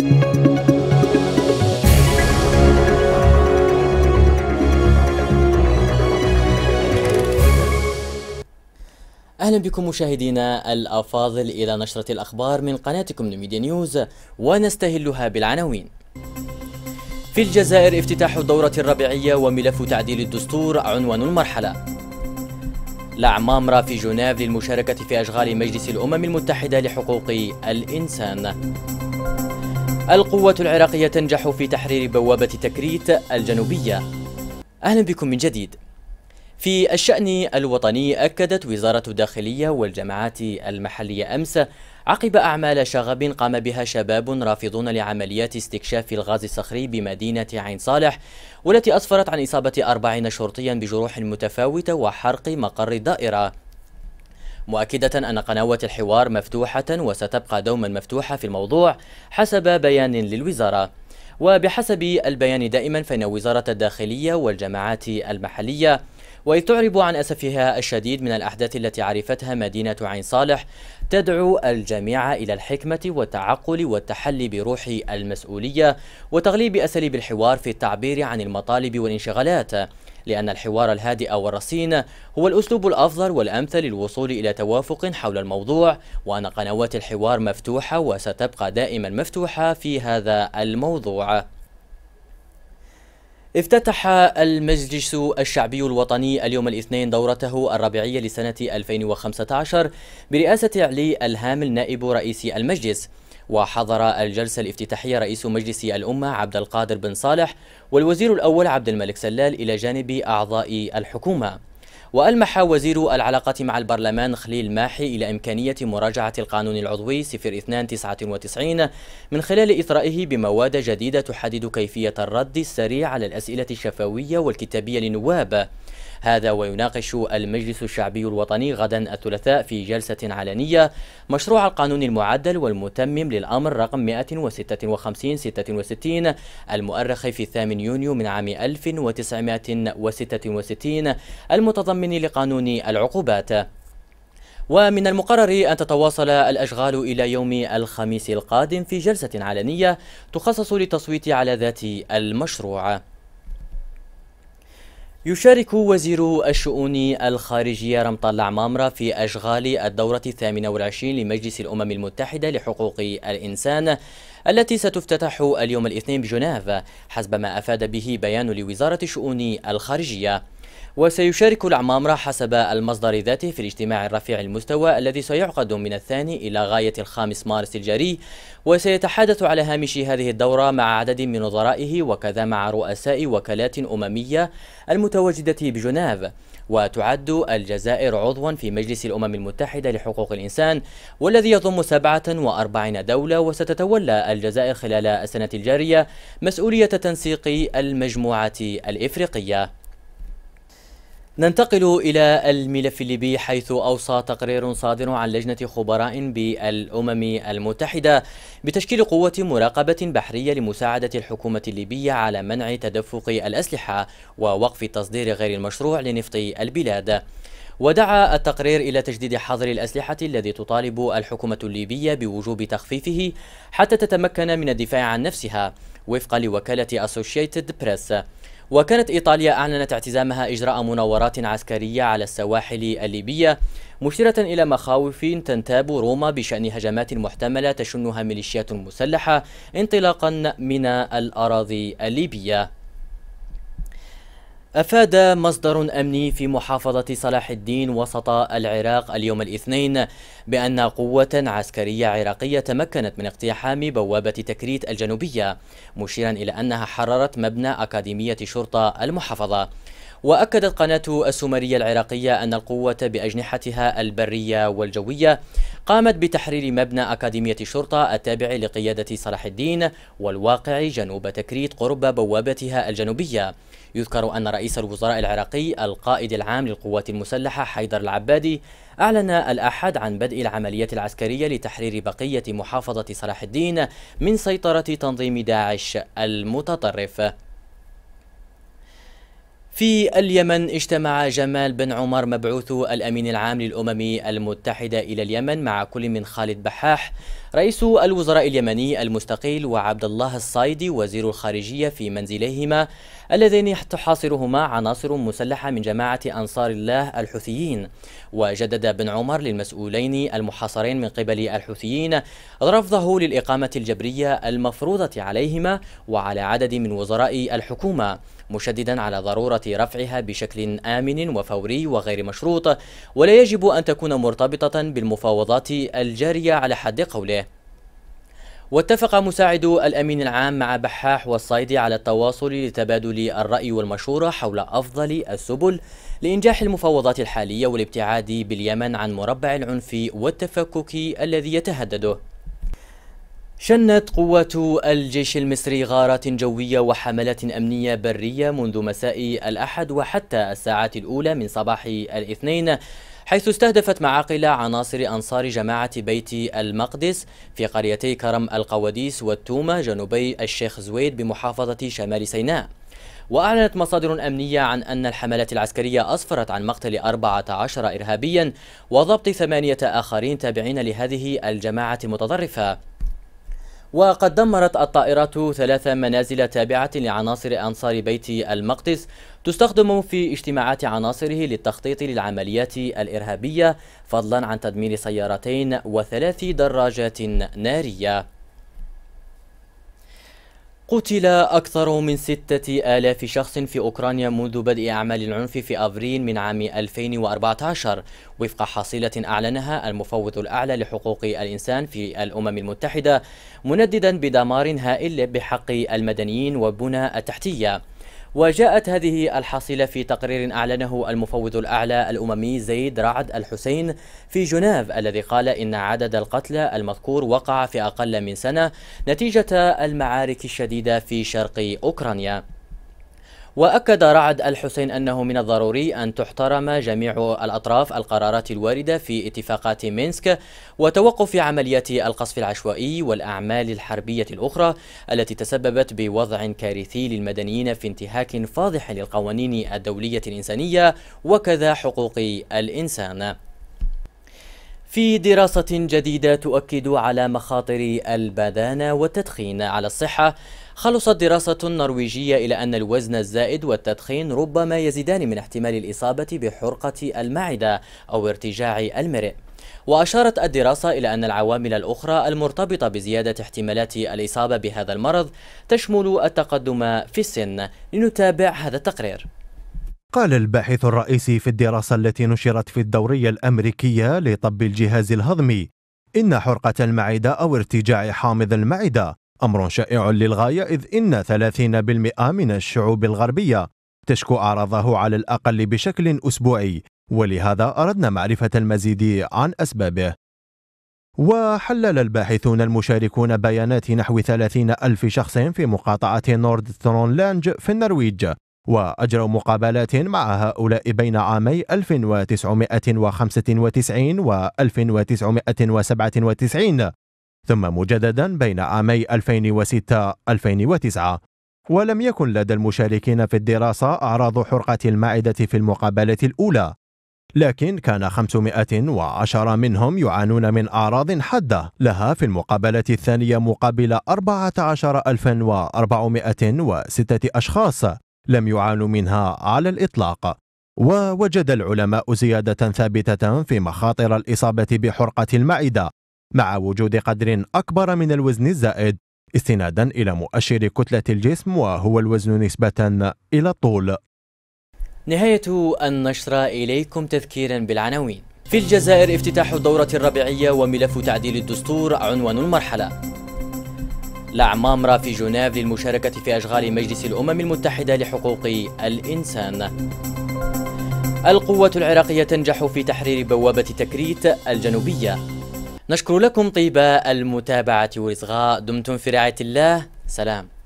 اهلا بكم مشاهدينا الافاضل الى نشره الاخبار من قناتكم نوميديا نيوز ونستهلها بالعناوين. في الجزائر افتتاح الدوره الربيعيه وملف تعديل الدستور عنوان المرحله. لعمامرة في جنيف للمشاركه في اشغال مجلس الامم المتحده لحقوق الانسان. القوات العراقية تنجح في تحرير بوابة تكريت الجنوبية أهلا بكم من جديد في الشأن الوطني أكدت وزارة الداخلية والجماعات المحلية أمس عقب أعمال شغب قام بها شباب رافضون لعمليات استكشاف الغاز الصخري بمدينة عين صالح والتي أسفرت عن إصابة أربعين شرطيا بجروح متفاوتة وحرق مقر الدائرة مؤكدة أن قنوات الحوار مفتوحة وستبقى دوما مفتوحة في الموضوع حسب بيان للوزارة وبحسب البيان دائما فإن وزارة الداخلية والجماعات المحلية وإذ تعرب عن أسفها الشديد من الأحداث التي عرفتها مدينة عين صالح تدعو الجميع إلى الحكمة والتعقل والتحلي بروح المسؤولية وتغليب أساليب الحوار في التعبير عن المطالب والانشغالات لأن الحوار الهادئ والرصين هو الأسلوب الأفضل والأمثل للوصول إلى توافق حول الموضوع وأن قنوات الحوار مفتوحة وستبقى دائما مفتوحة في هذا الموضوع افتتح المجلس الشعبي الوطني اليوم الاثنين دورته الربيعية لسنة 2015 برئاسة علي الهامل نائب رئيس المجلس وحضر الجلسة الافتتاحية رئيس مجلس الأمة عبد القادر بن صالح والوزير الأول عبد الملك سلال إلى جانب أعضاء الحكومة وألمح وزير العلاقات مع البرلمان خليل ماحي إلى إمكانية مراجعة القانون العضوي 0299 من خلال إطرائه بمواد جديدة تحدد كيفية الرد السريع على الأسئلة الشفوية والكتابية للنواب هذا ويناقش المجلس الشعبي الوطني غدا الثلاثاء في جلسة علنية مشروع القانون المعدل والمتمم للأمر رقم 156 66 المؤرخ في 8 يونيو من عام 1966 المتضمن لقانون العقوبات ومن المقرر أن تتواصل الأشغال إلى يوم الخميس القادم في جلسة علنية تخصص للتصويت على ذات المشروع يشارك وزير الشؤون الخارجية رمطان عمامرة في أشغال الدورة الثامنة والعشرين لمجلس الأمم المتحدة لحقوق الإنسان التي ستفتتح اليوم الاثنين بجنيف حسب ما أفاد به بيان لوزارة الشؤون الخارجية وسيشارك العمامرة حسب المصدر ذاته في الاجتماع الرفيع المستوى الذي سيعقد من الثاني إلى غاية الخامس مارس الجاري وسيتحدث على هامش هذه الدورة مع عدد من نظرائه وكذا مع رؤساء وكالات أممية المتواجدة بجنيف وتعد الجزائر عضوا في مجلس الأمم المتحدة لحقوق الإنسان والذي يضم 47 دولة وستتولى الجزائر خلال السنة الجارية مسؤولية تنسيق المجموعة الإفريقية ننتقل إلى الملف الليبي حيث أوصى تقرير صادر عن لجنة خبراء بالأمم المتحدة بتشكيل قوة مراقبة بحرية لمساعدة الحكومة الليبية على منع تدفق الأسلحة ووقف تصدير غير المشروع لنفط البلاد ودعا التقرير إلى تجديد حظر الأسلحة الذي تطالب الحكومة الليبية بوجوب تخفيفه حتى تتمكن من الدفاع عن نفسها وفقا لوكالة أسوشيتد بريس وكانت إيطاليا أعلنت اعتزامها إجراء مناورات عسكرية على السواحل الليبية مشيرة إلى مخاوف تنتاب روما بشأن هجمات محتملة تشنها ميليشيات مسلحة انطلاقا من الأراضي الليبية أفاد مصدر أمني في محافظة صلاح الدين وسط العراق اليوم الاثنين بأن قوة عسكرية عراقية تمكنت من اقتحام بوابة تكريت الجنوبية مشيرا إلى أنها حررت مبنى أكاديمية شرطة المحافظة وأكدت قناة السومرية العراقية أن القوة بأجنحتها البرية والجوية قامت بتحرير مبنى أكاديمية الشرطة التابع لقيادة صلاح الدين والواقع جنوب تكريت قرب بوابتها الجنوبية يذكر أن رئيس الوزراء العراقي القائد العام للقوات المسلحة حيدر العبادي أعلن الأحد عن بدء العملية العسكرية لتحرير بقية محافظة صلاح الدين من سيطرة تنظيم داعش المتطرف في اليمن اجتمع جمال بن عمر مبعوث الأمين العام للأمم المتحدة إلى اليمن مع كل من خالد بحاح رئيس الوزراء اليمني المستقيل وعبد الله الصايدي وزير الخارجية في منزليهما اللذين تحاصرهما عناصر مسلحة من جماعة أنصار الله الحوثيين وجدد بن عمر للمسؤولين المحاصرين من قبل الحوثيين رفضه للإقامة الجبرية المفروضة عليهما وعلى عدد من وزراء الحكومة مشددا على ضرورة رفعها بشكل آمن وفوري وغير مشروط ولا يجب أن تكون مرتبطة بالمفاوضات الجارية على حد قوله واتفق مساعد الأمين العام مع بحاح والصيدي على التواصل لتبادل الرأي والمشورة حول أفضل السبل لإنجاح المفاوضات الحالية والابتعاد باليمن عن مربع العنف والتفكك الذي يتهدده شنت قوات الجيش المصري غارات جوية وحملات أمنية برية منذ مساء الأحد وحتى الساعات الأولى من صباح الاثنين حيث استهدفت معاقل عناصر أنصار جماعة بيت المقدس في قريتي كرم القواديس والتومة جنوبي الشيخ زويد بمحافظة شمال سيناء وأعلنت مصادر أمنية عن أن الحملات العسكرية أسفرت عن مقتل 14 إرهابيا وضبط ثمانية آخرين تابعين لهذه الجماعة المتطرفة وقد دمرت الطائرات ثلاث منازل تابعة لعناصر أنصار بيت المقدس تستخدم في اجتماعات عناصره للتخطيط للعمليات الإرهابية فضلا عن تدمير سيارتين وثلاث دراجات نارية قتل أكثر من ستة آلاف شخص في أوكرانيا منذ بدء أعمال العنف في أفريل من عام 2014 وفق حصيلة أعلنها المفوض الأعلى لحقوق الإنسان في الأمم المتحدة منددا بدمار هائل بحق المدنيين وبنى التحتية وجاءت هذه الحصيلة في تقرير أعلنه المفوض الأعلى الأممي زيد رعد الحسين في جنيف الذي قال إن عدد القتلى المذكور وقع في أقل من سنة نتيجة المعارك الشديدة في شرق أوكرانيا وأكد رعد الحسين أنه من الضروري أن تحترم جميع الأطراف القرارات الواردة في اتفاقات مينسك وتوقف عمليات القصف العشوائي والأعمال الحربية الأخرى التي تسببت بوضع كارثي للمدنيين في انتهاك فاضح للقوانين الدولية الإنسانية وكذا حقوق الإنسان في دراسة جديدة تؤكد على مخاطر البدانة والتدخين على الصحة خلصت دراسة نرويجية إلى أن الوزن الزائد والتدخين ربما يزيدان من احتمال الإصابة بحرقة المعدة أو ارتجاع المرئ وأشارت الدراسة إلى أن العوامل الأخرى المرتبطة بزيادة احتمالات الإصابة بهذا المرض تشمل التقدم في السن لنتابع هذا التقرير قال الباحث الرئيسي في الدراسة التي نشرت في الدورية الأمريكية لطب الجهاز الهضمي إن حرقة المعدة أو ارتجاع حامض المعدة أمر شائع للغاية إذ إن 30% من الشعوب الغربية تشكو أعراضه على الأقل بشكل أسبوعي ولهذا أردنا معرفة المزيد عن أسبابه وحلل الباحثون المشاركون بيانات نحو 30 ألف شخص في مقاطعة نورد ترونلانج في النرويج وأجروا مقابلات مع هؤلاء بين عامي 1995 و 1997 ثم مجددا بين عامي 2006-2009 ولم يكن لدى المشاركين في الدراسة أعراض حرقة المعدة في المقابلة الأولى لكن كان 510 منهم يعانون من أعراض حادة لها في المقابلة الثانية مقابل 14406 أشخاص لم يعانوا منها على الإطلاق ووجد العلماء زيادة ثابتة في مخاطر الإصابة بحرقة المعدة مع وجود قدر أكبر من الوزن الزائد استنادا إلى مؤشر كتلة الجسم وهو الوزن نسبة إلى الطول نهاية النشرة إليكم تذكيرا بالعناوين في الجزائر افتتاح الدورة الربيعية وملف تعديل الدستور عنوان المرحلة لعمامرة في جنيف للمشاركة في أشغال مجلس الأمم المتحدة لحقوق الإنسان القوة العراقية تنجح في تحرير بوابة تكريت الجنوبية نشكر لكم طيب المتابعة والإصغاء دمتم في رعاية الله سلام